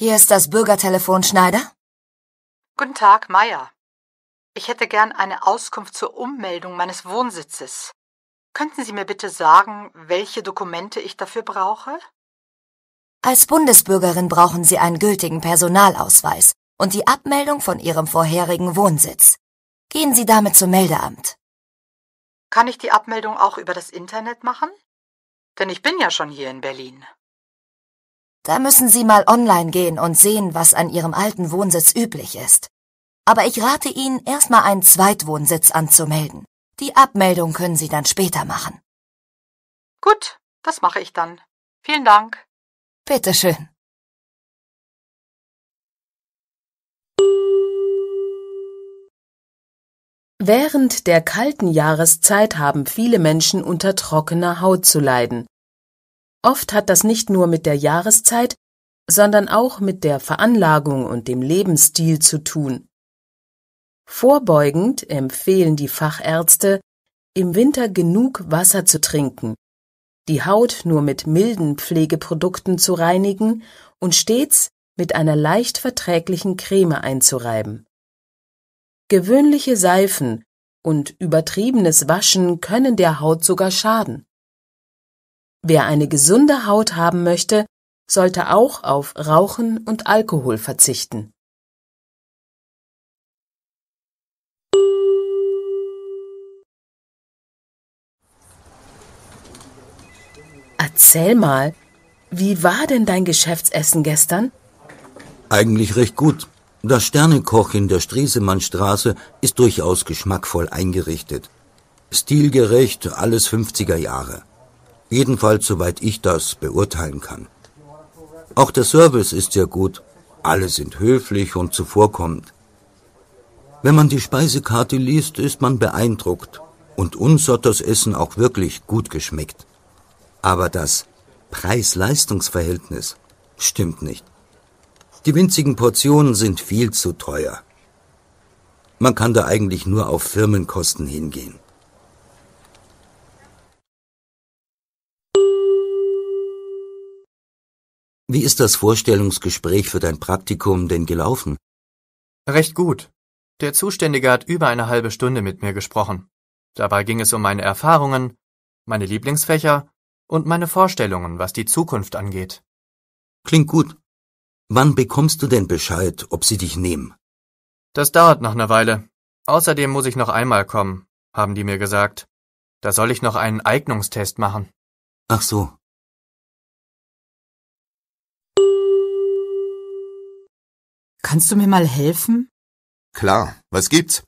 Hier ist das Bürgertelefon, Schneider. Guten Tag, Meier. Ich hätte gern eine Auskunft zur Ummeldung meines Wohnsitzes. Könnten Sie mir bitte sagen, welche Dokumente ich dafür brauche? Als Bundesbürgerin brauchen Sie einen gültigen Personalausweis und die Abmeldung von Ihrem vorherigen Wohnsitz. Gehen Sie damit zum Meldeamt. Kann ich die Abmeldung auch über das Internet machen? Denn ich bin ja schon hier in Berlin. Da müssen Sie mal online gehen und sehen, was an Ihrem alten Wohnsitz üblich ist. Aber ich rate Ihnen, erstmal einen Zweitwohnsitz anzumelden. Die Abmeldung können Sie dann später machen. Gut, das mache ich dann. Vielen Dank. Bitteschön. Während der kalten Jahreszeit haben viele Menschen unter trockener Haut zu leiden. Oft hat das nicht nur mit der Jahreszeit, sondern auch mit der Veranlagung und dem Lebensstil zu tun. Vorbeugend empfehlen die Fachärzte, im Winter genug Wasser zu trinken, die Haut nur mit milden Pflegeprodukten zu reinigen und stets mit einer leicht verträglichen Creme einzureiben. Gewöhnliche Seifen und übertriebenes Waschen können der Haut sogar schaden. Wer eine gesunde Haut haben möchte, sollte auch auf Rauchen und Alkohol verzichten. Erzähl mal, wie war denn dein Geschäftsessen gestern? Eigentlich recht gut. Das Sternekoch in der Stresemannstraße ist durchaus geschmackvoll eingerichtet. Stilgerecht, alles 50er Jahre. Jedenfalls soweit ich das beurteilen kann. Auch der Service ist sehr gut. Alle sind höflich und zuvorkommend. Wenn man die Speisekarte liest, ist man beeindruckt. Und uns hat das Essen auch wirklich gut geschmeckt. Aber das Preis-Leistungs-Verhältnis stimmt nicht. Die winzigen Portionen sind viel zu teuer. Man kann da eigentlich nur auf Firmenkosten hingehen. Wie ist das Vorstellungsgespräch für dein Praktikum denn gelaufen? Recht gut. Der Zuständige hat über eine halbe Stunde mit mir gesprochen. Dabei ging es um meine Erfahrungen, meine Lieblingsfächer und meine Vorstellungen, was die Zukunft angeht. Klingt gut. Wann bekommst du denn Bescheid, ob sie dich nehmen? Das dauert noch eine Weile. Außerdem muss ich noch einmal kommen, haben die mir gesagt. Da soll ich noch einen Eignungstest machen. Ach so, Kannst du mir mal helfen? Klar, was gibt's?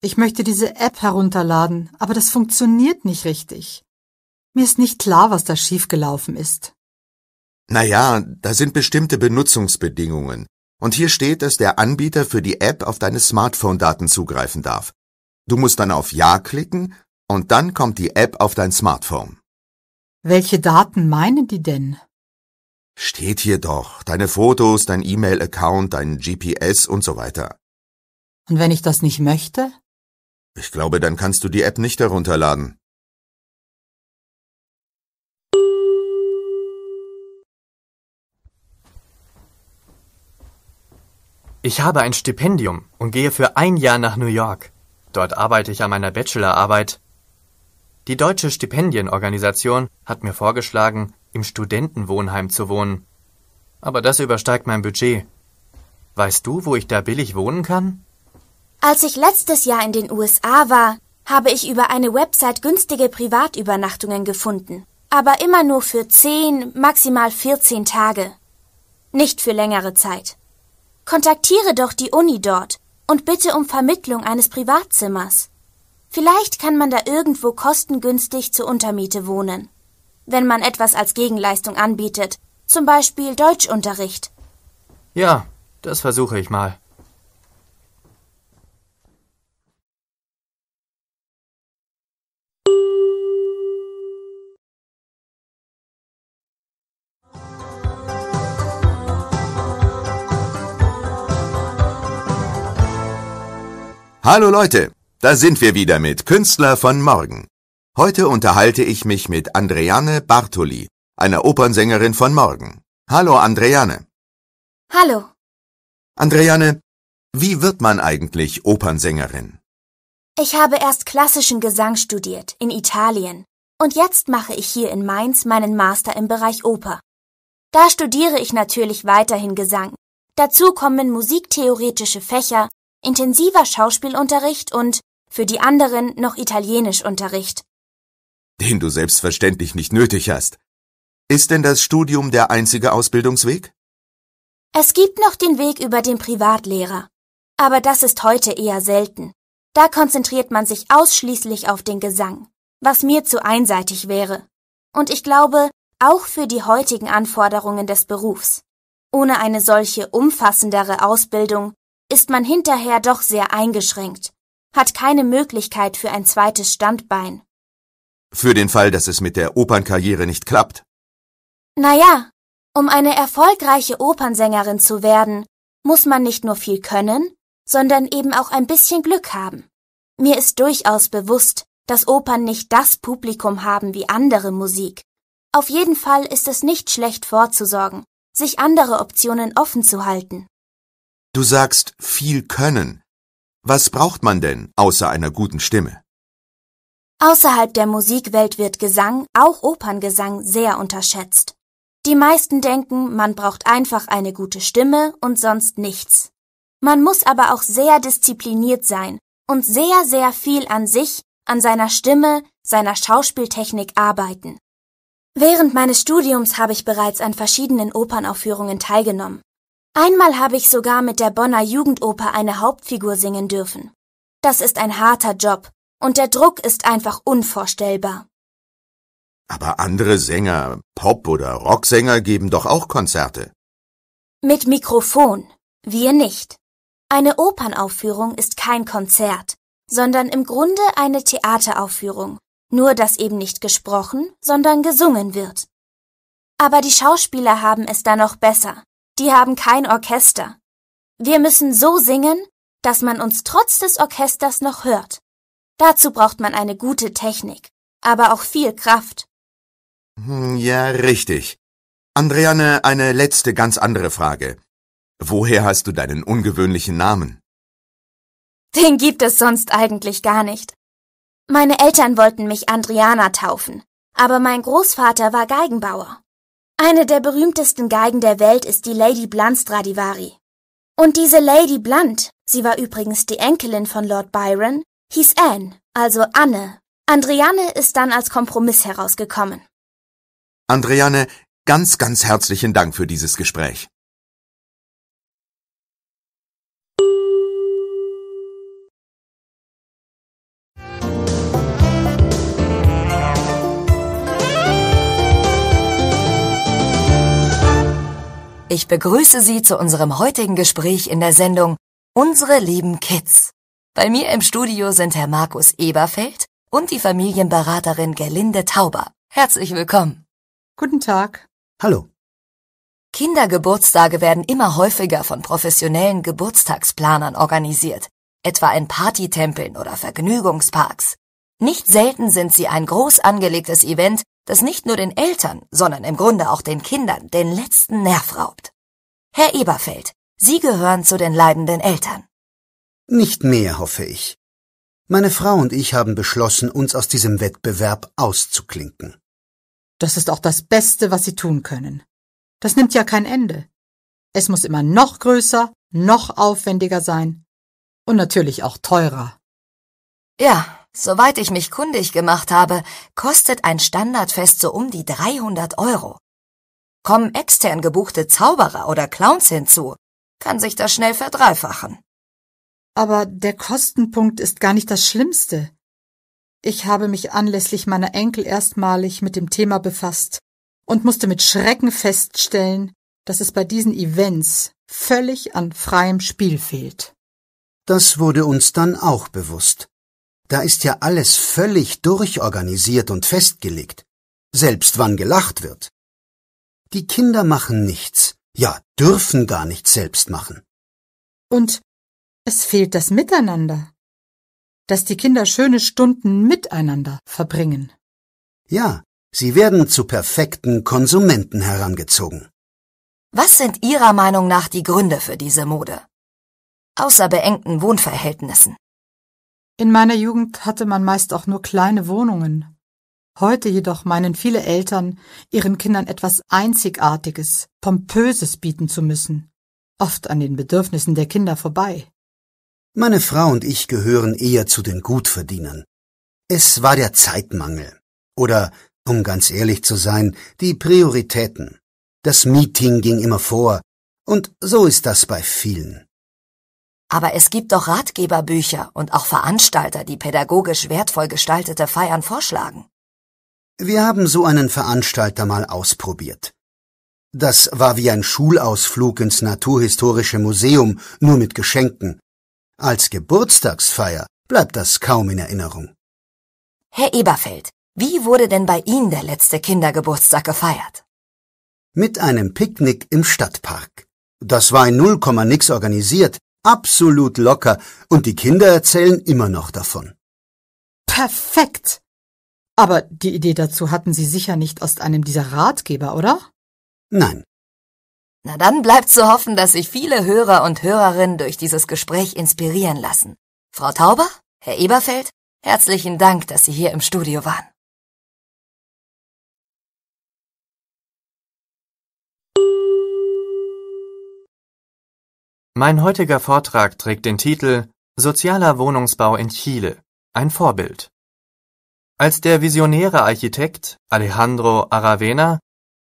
Ich möchte diese App herunterladen, aber das funktioniert nicht richtig. Mir ist nicht klar, was da schiefgelaufen ist. Naja, da sind bestimmte Benutzungsbedingungen. Und hier steht, dass der Anbieter für die App auf deine Smartphone-Daten zugreifen darf. Du musst dann auf Ja klicken und dann kommt die App auf dein Smartphone. Welche Daten meinen die denn? Steht hier doch. Deine Fotos, dein E-Mail-Account, dein GPS und so weiter. Und wenn ich das nicht möchte? Ich glaube, dann kannst du die App nicht herunterladen. Ich habe ein Stipendium und gehe für ein Jahr nach New York. Dort arbeite ich an meiner Bachelorarbeit. Die deutsche Stipendienorganisation hat mir vorgeschlagen, im Studentenwohnheim zu wohnen. Aber das übersteigt mein Budget. Weißt du, wo ich da billig wohnen kann? Als ich letztes Jahr in den USA war, habe ich über eine Website günstige Privatübernachtungen gefunden, aber immer nur für 10, maximal 14 Tage. Nicht für längere Zeit. Kontaktiere doch die Uni dort und bitte um Vermittlung eines Privatzimmers. Vielleicht kann man da irgendwo kostengünstig zur Untermiete wohnen wenn man etwas als Gegenleistung anbietet, zum Beispiel Deutschunterricht. Ja, das versuche ich mal. Hallo Leute, da sind wir wieder mit Künstler von morgen. Heute unterhalte ich mich mit Andreane Bartoli, einer Opernsängerin von morgen. Hallo Andreane. Hallo. Andreane, wie wird man eigentlich Opernsängerin? Ich habe erst klassischen Gesang studiert in Italien und jetzt mache ich hier in Mainz meinen Master im Bereich Oper. Da studiere ich natürlich weiterhin Gesang. Dazu kommen musiktheoretische Fächer, intensiver Schauspielunterricht und, für die anderen, noch Italienischunterricht den du selbstverständlich nicht nötig hast. Ist denn das Studium der einzige Ausbildungsweg? Es gibt noch den Weg über den Privatlehrer, aber das ist heute eher selten. Da konzentriert man sich ausschließlich auf den Gesang, was mir zu einseitig wäre. Und ich glaube, auch für die heutigen Anforderungen des Berufs. Ohne eine solche umfassendere Ausbildung ist man hinterher doch sehr eingeschränkt, hat keine Möglichkeit für ein zweites Standbein. Für den Fall, dass es mit der Opernkarriere nicht klappt. Naja, um eine erfolgreiche Opernsängerin zu werden, muss man nicht nur viel können, sondern eben auch ein bisschen Glück haben. Mir ist durchaus bewusst, dass Opern nicht das Publikum haben wie andere Musik. Auf jeden Fall ist es nicht schlecht vorzusorgen, sich andere Optionen offen zu halten. Du sagst viel können. Was braucht man denn außer einer guten Stimme? Außerhalb der Musikwelt wird Gesang, auch Operngesang, sehr unterschätzt. Die meisten denken, man braucht einfach eine gute Stimme und sonst nichts. Man muss aber auch sehr diszipliniert sein und sehr, sehr viel an sich, an seiner Stimme, seiner Schauspieltechnik arbeiten. Während meines Studiums habe ich bereits an verschiedenen Opernaufführungen teilgenommen. Einmal habe ich sogar mit der Bonner Jugendoper eine Hauptfigur singen dürfen. Das ist ein harter Job, und der Druck ist einfach unvorstellbar. Aber andere Sänger, Pop- oder Rocksänger geben doch auch Konzerte. Mit Mikrofon. Wir nicht. Eine Opernaufführung ist kein Konzert, sondern im Grunde eine Theateraufführung, nur dass eben nicht gesprochen, sondern gesungen wird. Aber die Schauspieler haben es da noch besser. Die haben kein Orchester. Wir müssen so singen, dass man uns trotz des Orchesters noch hört. Dazu braucht man eine gute Technik, aber auch viel Kraft. Hm, ja, richtig. Andreane, eine letzte ganz andere Frage. Woher hast du deinen ungewöhnlichen Namen? Den gibt es sonst eigentlich gar nicht. Meine Eltern wollten mich Andriana taufen, aber mein Großvater war Geigenbauer. Eine der berühmtesten Geigen der Welt ist die Lady Blunt Stradivari. Und diese Lady Blunt, sie war übrigens die Enkelin von Lord Byron, hieß Anne, also Anne. Andriane ist dann als Kompromiss herausgekommen. Andriane, ganz, ganz herzlichen Dank für dieses Gespräch. Ich begrüße Sie zu unserem heutigen Gespräch in der Sendung Unsere lieben Kids. Bei mir im Studio sind Herr Markus Eberfeld und die Familienberaterin Gerlinde Tauber. Herzlich willkommen. Guten Tag. Hallo. Kindergeburtstage werden immer häufiger von professionellen Geburtstagsplanern organisiert, etwa in Partytempeln oder Vergnügungsparks. Nicht selten sind sie ein groß angelegtes Event, das nicht nur den Eltern, sondern im Grunde auch den Kindern den letzten Nerv raubt. Herr Eberfeld, Sie gehören zu den leidenden Eltern. Nicht mehr, hoffe ich. Meine Frau und ich haben beschlossen, uns aus diesem Wettbewerb auszuklinken. Das ist auch das Beste, was Sie tun können. Das nimmt ja kein Ende. Es muss immer noch größer, noch aufwendiger sein und natürlich auch teurer. Ja, soweit ich mich kundig gemacht habe, kostet ein Standardfest so um die 300 Euro. Kommen extern gebuchte Zauberer oder Clowns hinzu, kann sich das schnell verdreifachen. Aber der Kostenpunkt ist gar nicht das Schlimmste. Ich habe mich anlässlich meiner Enkel erstmalig mit dem Thema befasst und musste mit Schrecken feststellen, dass es bei diesen Events völlig an freiem Spiel fehlt. Das wurde uns dann auch bewusst. Da ist ja alles völlig durchorganisiert und festgelegt, selbst wann gelacht wird. Die Kinder machen nichts, ja, dürfen gar nichts selbst machen. Und es fehlt das Miteinander. Dass die Kinder schöne Stunden miteinander verbringen. Ja, sie werden zu perfekten Konsumenten herangezogen. Was sind Ihrer Meinung nach die Gründe für diese Mode? Außer beengten Wohnverhältnissen. In meiner Jugend hatte man meist auch nur kleine Wohnungen. Heute jedoch meinen viele Eltern, ihren Kindern etwas Einzigartiges, Pompöses bieten zu müssen, oft an den Bedürfnissen der Kinder vorbei. Meine Frau und ich gehören eher zu den Gutverdienern. Es war der Zeitmangel. Oder, um ganz ehrlich zu sein, die Prioritäten. Das Meeting ging immer vor. Und so ist das bei vielen. Aber es gibt doch Ratgeberbücher und auch Veranstalter, die pädagogisch wertvoll gestaltete Feiern vorschlagen. Wir haben so einen Veranstalter mal ausprobiert. Das war wie ein Schulausflug ins Naturhistorische Museum, nur mit Geschenken. Als Geburtstagsfeier bleibt das kaum in Erinnerung. Herr Eberfeld, wie wurde denn bei Ihnen der letzte Kindergeburtstag gefeiert? Mit einem Picknick im Stadtpark. Das war in null Komma nix organisiert, absolut locker, und die Kinder erzählen immer noch davon. Perfekt! Aber die Idee dazu hatten Sie sicher nicht aus einem dieser Ratgeber, oder? Nein, na dann bleibt zu hoffen, dass sich viele Hörer und Hörerinnen durch dieses Gespräch inspirieren lassen. Frau Tauber, Herr Eberfeld, herzlichen Dank, dass Sie hier im Studio waren. Mein heutiger Vortrag trägt den Titel Sozialer Wohnungsbau in Chile, ein Vorbild. Als der visionäre Architekt Alejandro Aravena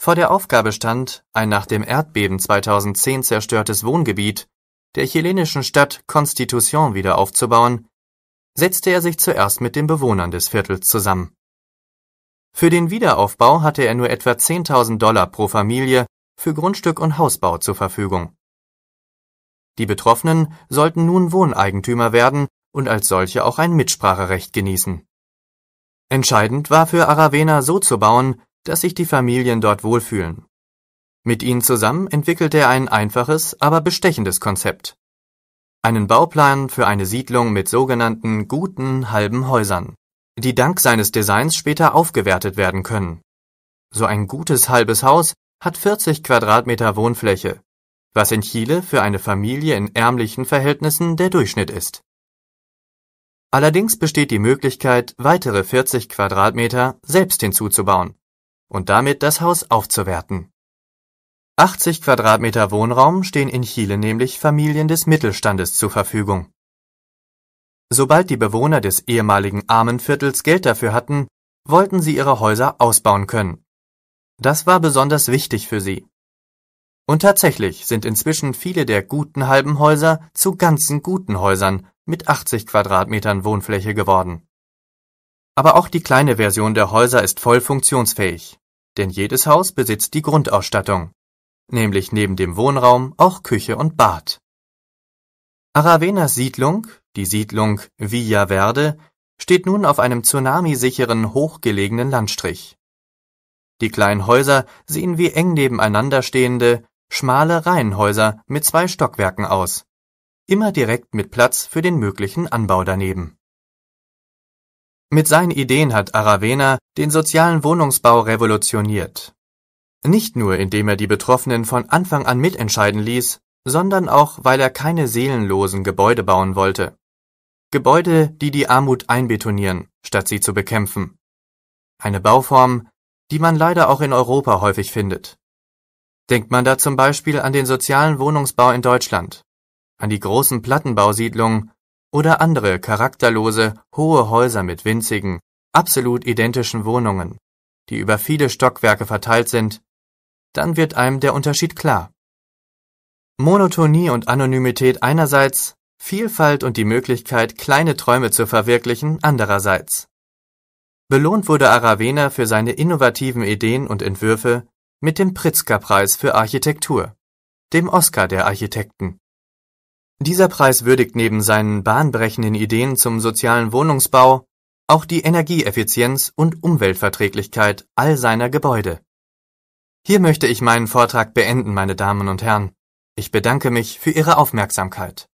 vor der Aufgabe stand, ein nach dem Erdbeben 2010 zerstörtes Wohngebiet der chilenischen Stadt Constitución wieder aufzubauen, setzte er sich zuerst mit den Bewohnern des Viertels zusammen. Für den Wiederaufbau hatte er nur etwa 10.000 Dollar pro Familie für Grundstück und Hausbau zur Verfügung. Die Betroffenen sollten nun Wohneigentümer werden und als solche auch ein Mitspracherecht genießen. Entscheidend war für Aravena so zu bauen, dass sich die Familien dort wohlfühlen. Mit ihnen zusammen entwickelt er ein einfaches, aber bestechendes Konzept. Einen Bauplan für eine Siedlung mit sogenannten guten halben Häusern, die dank seines Designs später aufgewertet werden können. So ein gutes halbes Haus hat 40 Quadratmeter Wohnfläche, was in Chile für eine Familie in ärmlichen Verhältnissen der Durchschnitt ist. Allerdings besteht die Möglichkeit, weitere 40 Quadratmeter selbst hinzuzubauen und damit das Haus aufzuwerten. 80 Quadratmeter Wohnraum stehen in Chile nämlich Familien des Mittelstandes zur Verfügung. Sobald die Bewohner des ehemaligen Armenviertels Geld dafür hatten, wollten sie ihre Häuser ausbauen können. Das war besonders wichtig für sie. Und tatsächlich sind inzwischen viele der guten halben Häuser zu ganzen guten Häusern mit 80 Quadratmetern Wohnfläche geworden. Aber auch die kleine Version der Häuser ist voll funktionsfähig. Denn jedes Haus besitzt die Grundausstattung, nämlich neben dem Wohnraum auch Küche und Bad. Aravenas Siedlung, die Siedlung Villa Verde, steht nun auf einem tsunamisicheren, hochgelegenen Landstrich. Die kleinen Häuser sehen wie eng nebeneinander stehende, schmale Reihenhäuser mit zwei Stockwerken aus, immer direkt mit Platz für den möglichen Anbau daneben. Mit seinen Ideen hat Aravena den sozialen Wohnungsbau revolutioniert. Nicht nur, indem er die Betroffenen von Anfang an mitentscheiden ließ, sondern auch, weil er keine seelenlosen Gebäude bauen wollte. Gebäude, die die Armut einbetonieren, statt sie zu bekämpfen. Eine Bauform, die man leider auch in Europa häufig findet. Denkt man da zum Beispiel an den sozialen Wohnungsbau in Deutschland, an die großen Plattenbausiedlungen oder andere charakterlose, hohe Häuser mit winzigen, absolut identischen Wohnungen, die über viele Stockwerke verteilt sind, dann wird einem der Unterschied klar. Monotonie und Anonymität einerseits, Vielfalt und die Möglichkeit, kleine Träume zu verwirklichen andererseits. Belohnt wurde Aravena für seine innovativen Ideen und Entwürfe mit dem Pritzker-Preis für Architektur, dem Oscar der Architekten. Dieser Preis würdigt neben seinen bahnbrechenden Ideen zum sozialen Wohnungsbau auch die Energieeffizienz und Umweltverträglichkeit all seiner Gebäude. Hier möchte ich meinen Vortrag beenden, meine Damen und Herren. Ich bedanke mich für Ihre Aufmerksamkeit.